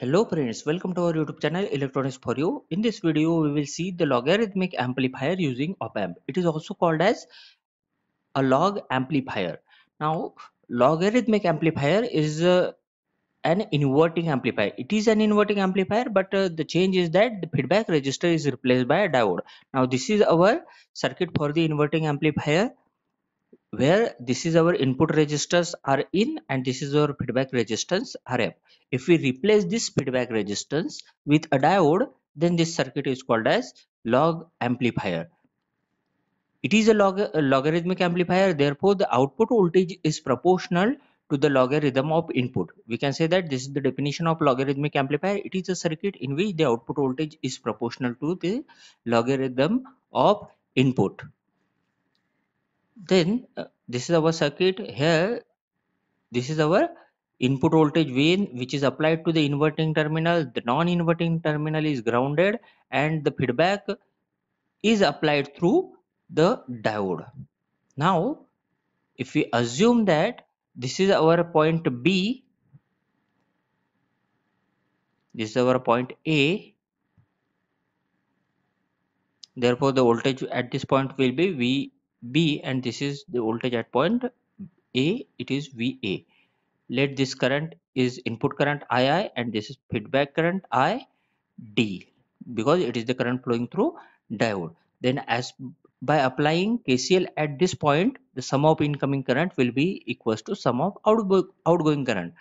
Hello friends, welcome to our YouTube channel Electronics for You. In this video, we will see the logarithmic amplifier using op-amp. It is also called as a log amplifier. Now, logarithmic amplifier is uh, an inverting amplifier. It is an inverting amplifier, but uh, the change is that the feedback register is replaced by a diode. Now, this is our circuit for the inverting amplifier where this is our input are in and this is our feedback resistance Rf. If we replace this feedback resistance with a diode, then this circuit is called as log amplifier. It is a, log a logarithmic amplifier, therefore the output voltage is proportional to the logarithm of input. We can say that this is the definition of logarithmic amplifier. It is a circuit in which the output voltage is proportional to the logarithm of input then uh, this is our circuit here this is our input voltage vn which is applied to the inverting terminal the non-inverting terminal is grounded and the feedback is applied through the diode now if we assume that this is our point b this is our point a therefore the voltage at this point will be v B and this is the voltage at point A it is VA let this current is input current II and this is feedback current ID because it is the current flowing through diode then as by applying KCL at this point the sum of incoming current will be equals to sum of outgo outgoing current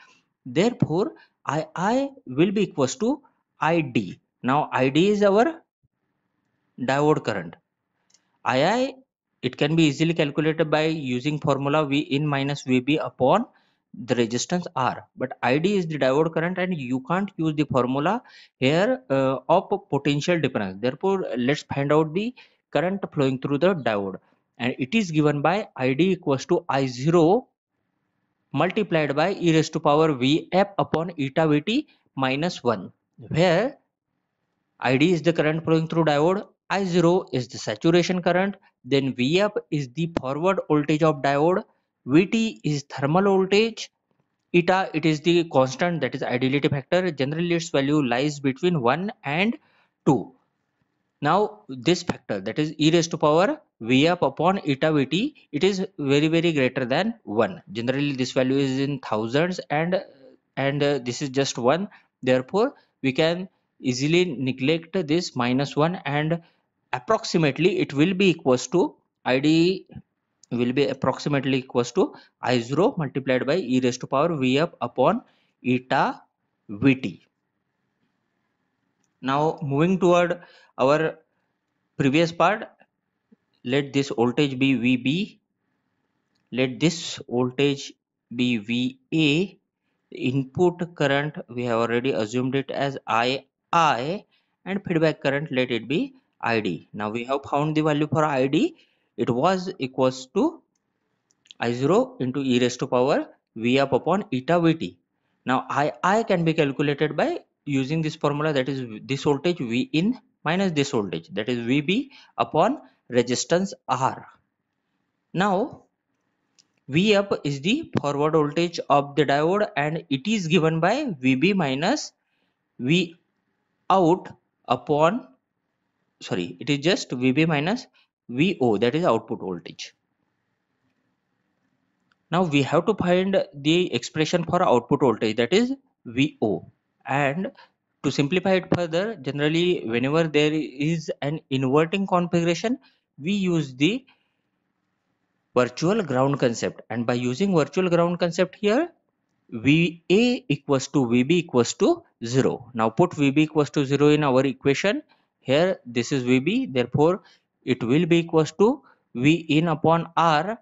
therefore II will be equals to ID now ID is our diode current II it can be easily calculated by using formula v in minus vb upon the resistance r but id is the diode current and you can't use the formula here uh, of potential difference therefore let's find out the current flowing through the diode and it is given by id equals to i0 multiplied by e raised to power vf upon eta vt minus 1 where id is the current flowing through diode I0 is the saturation current, then Vup is the forward voltage of diode, Vt is thermal voltage, eta it is the constant that is ideality factor. Generally its value lies between 1 and 2. Now this factor that is e raised to power Vup upon eta Vt it is very very greater than 1. Generally this value is in thousands and and uh, this is just 1 therefore we can easily neglect this minus 1 and approximately it will be equals to id will be approximately equals to i0 multiplied by e raised to power V up upon eta vt. Now moving toward our previous part, let this voltage be Vb, let this voltage be Va, input current we have already assumed it as Ii and feedback current let it be id now we have found the value for id it was equals to i0 into e raised to power v up upon eta vt now i i can be calculated by using this formula that is this voltage v in minus this voltage that is vb upon resistance r now v up is the forward voltage of the diode and it is given by vb minus v out upon sorry it is just vb minus vo that is output voltage now we have to find the expression for output voltage that is vo and to simplify it further generally whenever there is an inverting configuration we use the virtual ground concept and by using virtual ground concept here va equals to vb equals to 0 now put vb equals to 0 in our equation here this is vb therefore it will be equals to v in upon r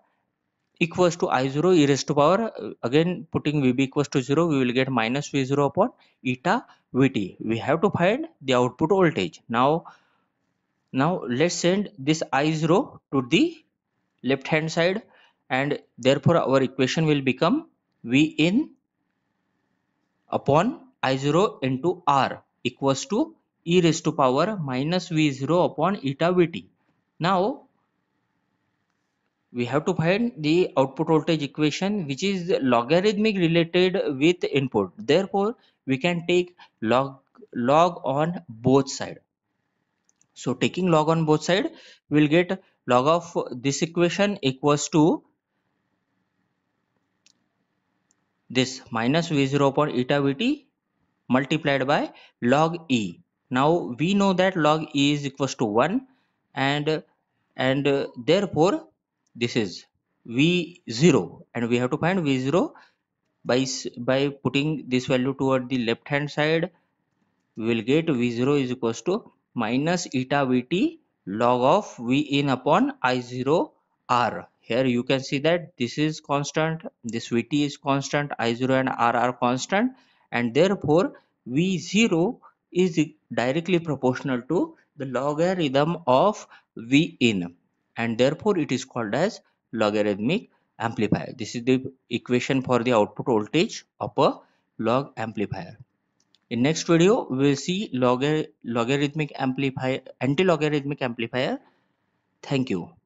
equals to i0 e raised to power again putting vb equals to 0 we will get minus v0 upon eta vt we have to find the output voltage now now let's send this i0 to the left hand side and therefore our equation will become v in upon i0 into r equals to e raised to power minus v0 upon eta vt. Now we have to find the output voltage equation which is logarithmic related with input. Therefore we can take log log on both sides. So taking log on both sides, we'll get log of this equation equals to this minus v0 upon eta vt multiplied by log e now we know that log e is equals to 1 and and uh, therefore this is v0 and we have to find v0 by by putting this value toward the left hand side we will get v0 is equals to minus eta vt log of v in upon i0 r here you can see that this is constant this vt is constant i0 and r are constant and therefore v0 is directly proportional to the logarithm of V in and therefore it is called as logarithmic amplifier. This is the equation for the output voltage of a log amplifier. In next video, we will see log logarithmic amplifier, anti-logarithmic amplifier. Thank you.